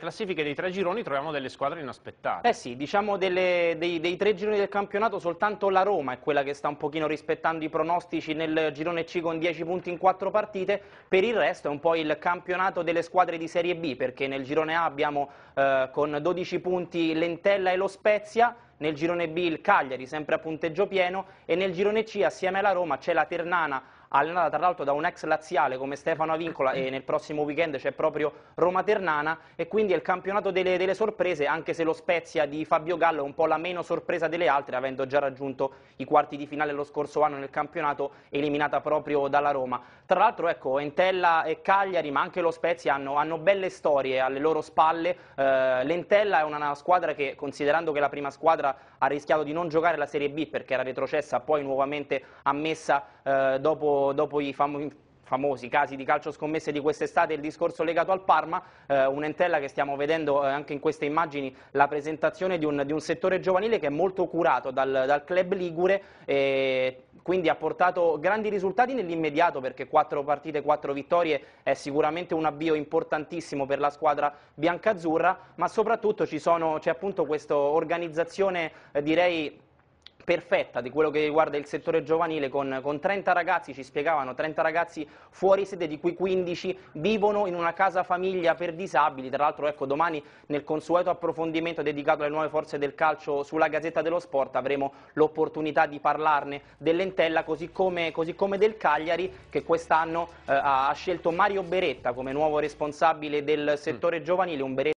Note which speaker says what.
Speaker 1: classifiche dei tre gironi troviamo delle squadre inaspettate. Eh sì, diciamo delle, dei, dei, tre gironi del campionato soltanto la Roma è quella che sta un pochino rispettando i pronostici nel girone C con 10 punti in 4 partite, per il resto è un po' il campionato delle squadre di Serie B perché nel girone A abbiamo eh, con 12 punti Lentella e lo Spezia, nel girone B il Cagliari sempre a punteggio pieno e nel girone C assieme alla Roma c'è la Ternana allenata tra l'altro da un ex laziale come Stefano Avincola e nel prossimo weekend c'è proprio Roma Ternana e quindi è il campionato delle, delle sorprese anche se lo Spezia di Fabio Gallo è un po' la meno sorpresa delle altre avendo già raggiunto i quarti di finale lo scorso anno nel campionato eliminata proprio dalla Roma. Tra l'altro ecco Entella e Cagliari ma anche lo Spezia hanno, hanno belle storie alle loro spalle, eh, l'Entella è una squadra che considerando che la prima squadra ha rischiato di non giocare la Serie B perché era retrocessa poi nuovamente ammessa eh, dopo, dopo, i famosi famosi casi di calcio scommesse di quest'estate, il discorso legato al Parma, eh, un'entella che stiamo vedendo eh, anche in queste immagini, la presentazione di un, di un, settore giovanile che è molto curato dal, dal club Ligure e quindi ha portato grandi risultati nell'immediato perché quattro partite, quattro vittorie è sicuramente un avvio importantissimo per la squadra biancazzurra, ma soprattutto sono, c'è appunto questa organizzazione eh, direi perfetta di quello che riguarda il settore giovanile, con, con 30 ragazzi, ci spiegavano, 30 ragazzi fuori sede, di cui 15 vivono in una casa famiglia per disabili, tra l'altro ecco, domani nel consueto approfondimento dedicato alle nuove forze del calcio sulla Gazzetta dello Sport avremo l'opportunità di parlarne dell'Entella così come, così come del Cagliari che quest'anno eh, ha scelto Mario Beretta come nuovo responsabile del settore mm. giovanile,